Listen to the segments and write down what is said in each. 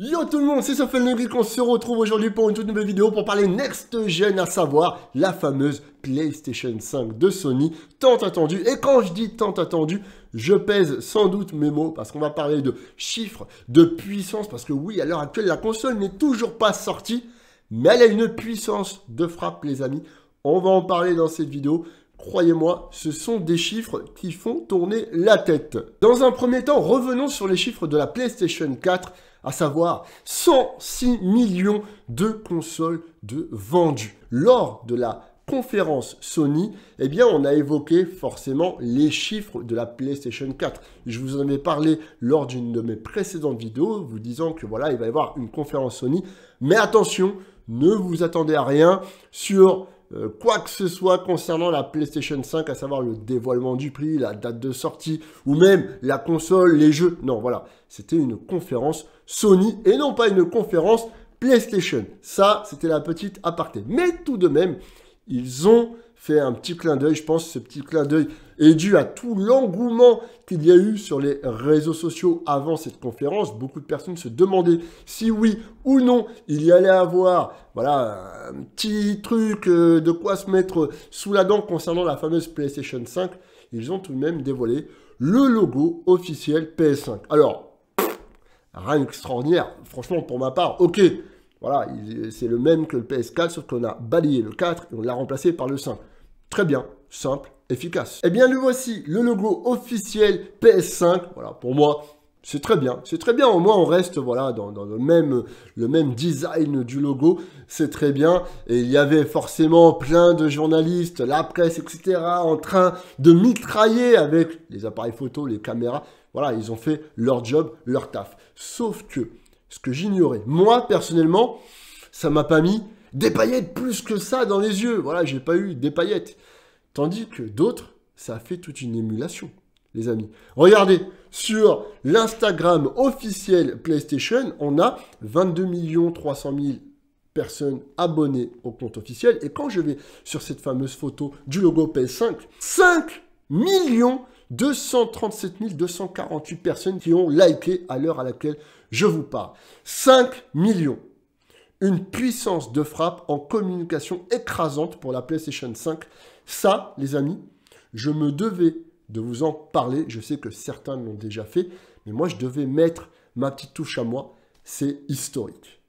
Yo tout le monde, c'est Sophie Nugri qu'on se retrouve aujourd'hui pour une toute nouvelle vidéo pour parler next gen, à savoir la fameuse PlayStation 5 de Sony, tant attendue. Et quand je dis tant attendue, je pèse sans doute mes mots parce qu'on va parler de chiffres, de puissance, parce que oui, à l'heure actuelle, la console n'est toujours pas sortie, mais elle a une puissance de frappe, les amis. On va en parler dans cette vidéo. Croyez-moi, ce sont des chiffres qui font tourner la tête. Dans un premier temps, revenons sur les chiffres de la PlayStation 4, à savoir 106 millions de consoles de vendues. Lors de la conférence Sony, eh bien, on a évoqué forcément les chiffres de la PlayStation 4. Je vous en avais parlé lors d'une de mes précédentes vidéos, vous disant que voilà, il va y avoir une conférence Sony. Mais attention, ne vous attendez à rien sur euh, quoi que ce soit concernant la PlayStation 5, à savoir le dévoilement du prix, la date de sortie, ou même la console, les jeux. Non, voilà, c'était une conférence Sony et non pas une conférence PlayStation. Ça, c'était la petite aparté. Mais tout de même, ils ont fait un petit clin d'œil, je pense, que ce petit clin d'œil est dû à tout l'engouement qu'il y a eu sur les réseaux sociaux avant cette conférence. Beaucoup de personnes se demandaient si oui ou non il y allait avoir voilà, un petit truc euh, de quoi se mettre sous la dent concernant la fameuse PlayStation 5. Ils ont tout de même dévoilé le logo officiel PS5. Alors, rien d'extraordinaire. Franchement, pour ma part, ok, voilà, c'est le même que le PS4, sauf qu'on a balayé le 4 et on l'a remplacé par le 5. Très bien, simple, efficace. Eh bien, le voici, le logo officiel PS5. Voilà, pour moi, c'est très bien, c'est très bien. Au moins, on reste voilà dans, le, même, le même design du logo. C'est très bien. Et il y avait forcément plein de journalistes, la presse, etc., en train de mitrailler avec les appareils photo, les caméras. Voilà, ils ont fait leur job, leur taf. Sauf que ce que j'ignorais. Moi, personnellement, ça m'a pas mis des paillettes plus que ça dans les yeux. Voilà, j'ai pas eu des paillettes. Tandis que d'autres, ça a fait toute une émulation, les amis. Regardez, sur l'Instagram officiel PlayStation, on a 22 300 000 personnes abonnées au compte officiel. Et quand je vais sur cette fameuse photo du logo PS5, 5 millions 237 248 personnes qui ont liké à l'heure à laquelle je vous parle. 5 millions. Une puissance de frappe en communication écrasante pour la PlayStation 5. Ça, les amis, je me devais de vous en parler. Je sais que certains l'ont déjà fait, mais moi, je devais mettre ma petite touche à moi. C'est historique.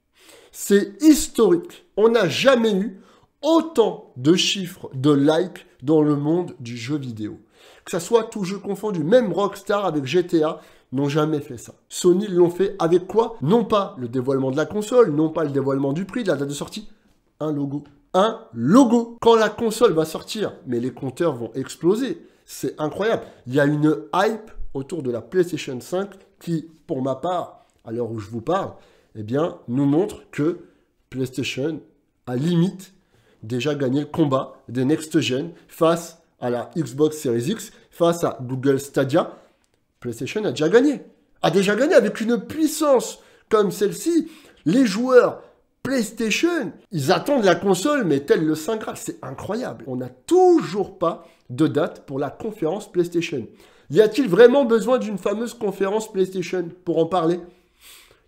C'est historique. On n'a jamais eu autant de chiffres de likes dans le monde du jeu vidéo ça soit tout jeu confondu. Même Rockstar avec GTA n'ont jamais fait ça. Sony l'ont fait avec quoi Non pas le dévoilement de la console, non pas le dévoilement du prix, de la date de sortie, un logo. Un logo Quand la console va sortir, mais les compteurs vont exploser. C'est incroyable. Il y a une hype autour de la PlayStation 5 qui, pour ma part, à l'heure où je vous parle, eh bien, nous montre que PlayStation a limite déjà gagné le combat des next-gen face à la Xbox Series X face à Google Stadia, PlayStation a déjà gagné. A déjà gagné avec une puissance comme celle-ci. Les joueurs PlayStation, ils attendent la console, mais tel le Saint Graal. C'est incroyable. On n'a toujours pas de date pour la conférence PlayStation. Y a-t-il vraiment besoin d'une fameuse conférence PlayStation pour en parler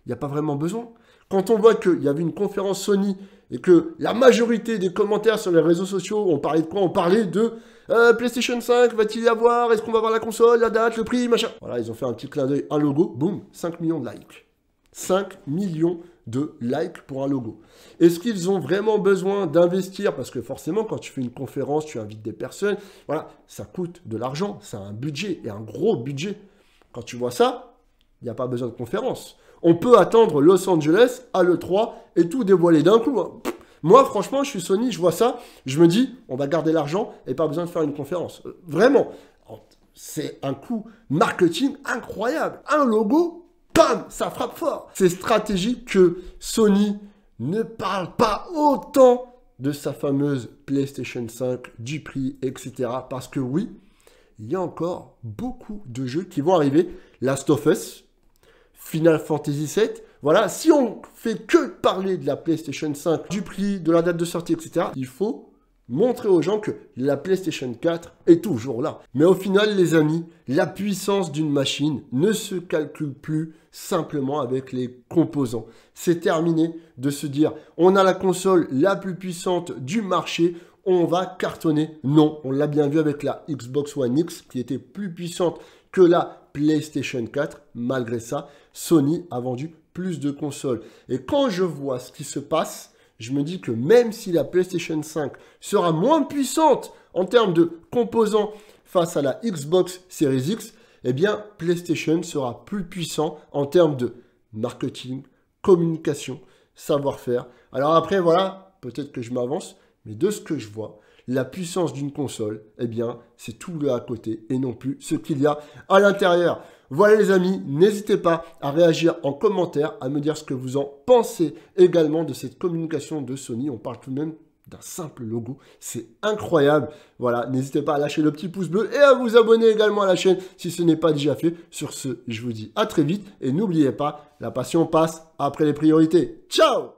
Il n'y a pas vraiment besoin. Quand on voit qu'il y avait une conférence Sony et que la majorité des commentaires sur les réseaux sociaux, ont parlait de quoi On parlait de euh, PlayStation 5, va-t-il y avoir Est-ce qu'on va avoir la console, la date, le prix, machin Voilà, ils ont fait un petit clin d'œil, un logo, boum, 5 millions de likes. 5 millions de likes pour un logo. Est-ce qu'ils ont vraiment besoin d'investir Parce que forcément, quand tu fais une conférence, tu invites des personnes, voilà, ça coûte de l'argent, ça a un budget, et un gros budget. Quand tu vois ça, il n'y a pas besoin de conférence. On peut attendre Los Angeles à l'E3 et tout dévoiler d'un coup. Hein. Moi, franchement, je suis Sony, je vois ça, je me dis, on va garder l'argent et pas besoin de faire une conférence. Euh, vraiment, c'est un coup marketing incroyable. Un logo, bam, ça frappe fort. C'est stratégique que Sony ne parle pas autant de sa fameuse PlayStation 5, du prix, etc. Parce que oui, il y a encore beaucoup de jeux qui vont arriver. Last of Us, Final Fantasy VII, voilà, si on fait que parler de la PlayStation 5, du prix, de la date de sortie, etc., il faut montrer aux gens que la PlayStation 4 est toujours là. Mais au final, les amis, la puissance d'une machine ne se calcule plus simplement avec les composants. C'est terminé de se dire, on a la console la plus puissante du marché, on va cartonner. Non, on l'a bien vu avec la Xbox One X qui était plus puissante que la PlayStation 4. Malgré ça, Sony a vendu plus de consoles. Et quand je vois ce qui se passe, je me dis que même si la PlayStation 5 sera moins puissante en termes de composants face à la Xbox Series X, eh bien PlayStation sera plus puissant en termes de marketing, communication, savoir-faire. Alors après, voilà, peut-être que je m'avance, mais de ce que je vois, la puissance d'une console, eh bien, c'est tout le à côté et non plus ce qu'il y a à l'intérieur. Voilà les amis, n'hésitez pas à réagir en commentaire, à me dire ce que vous en pensez également de cette communication de Sony. On parle tout de même d'un simple logo. C'est incroyable. Voilà, n'hésitez pas à lâcher le petit pouce bleu et à vous abonner également à la chaîne si ce n'est pas déjà fait. Sur ce, je vous dis à très vite et n'oubliez pas, la passion passe après les priorités. Ciao